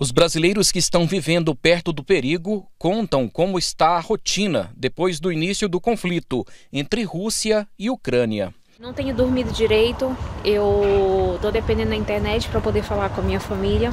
Os brasileiros que estão vivendo perto do perigo contam como está a rotina depois do início do conflito entre Rússia e Ucrânia. Não tenho dormido direito, eu estou dependendo da internet para poder falar com a minha família.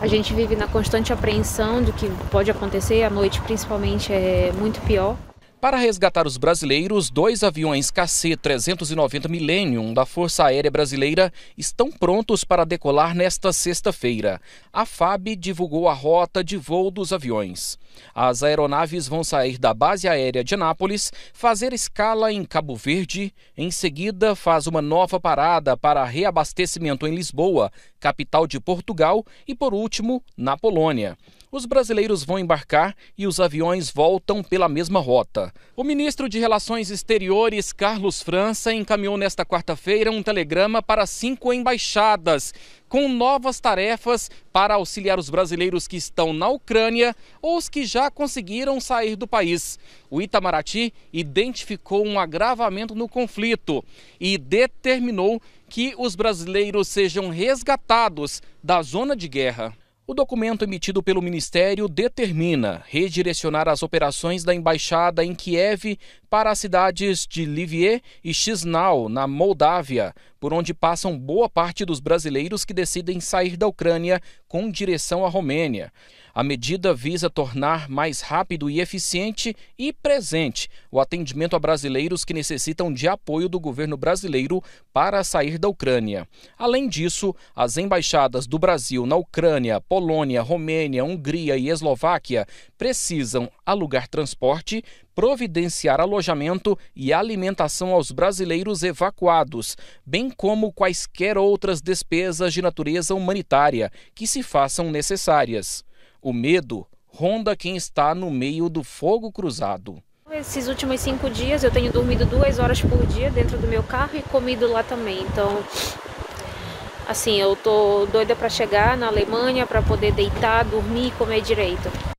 A gente vive na constante apreensão do que pode acontecer, à noite principalmente é muito pior. Para resgatar os brasileiros, dois aviões KC-390 Millennium da Força Aérea Brasileira estão prontos para decolar nesta sexta-feira. A FAB divulgou a rota de voo dos aviões. As aeronaves vão sair da base aérea de Anápolis, fazer escala em Cabo Verde, em seguida faz uma nova parada para reabastecimento em Lisboa capital de Portugal e, por último, na Polônia. Os brasileiros vão embarcar e os aviões voltam pela mesma rota. O ministro de Relações Exteriores, Carlos França, encaminhou nesta quarta-feira um telegrama para cinco embaixadas com novas tarefas para auxiliar os brasileiros que estão na Ucrânia ou os que já conseguiram sair do país. O Itamaraty identificou um agravamento no conflito e determinou que os brasileiros sejam resgatados da zona de guerra. O documento emitido pelo Ministério determina redirecionar as operações da embaixada em Kiev para as cidades de Livier e Chisnau, na Moldávia, por onde passam boa parte dos brasileiros que decidem sair da Ucrânia com direção à Romênia. A medida visa tornar mais rápido e eficiente e presente o atendimento a brasileiros que necessitam de apoio do governo brasileiro para sair da Ucrânia. Além disso, as embaixadas do Brasil na Ucrânia, Polônia, Romênia, Hungria e Eslováquia precisam alugar transporte providenciar alojamento e alimentação aos brasileiros evacuados, bem como quaisquer outras despesas de natureza humanitária que se façam necessárias. O medo ronda quem está no meio do fogo cruzado. Esses últimos cinco dias eu tenho dormido duas horas por dia dentro do meu carro e comido lá também. Então, assim, eu tô doida para chegar na Alemanha para poder deitar, dormir e comer direito.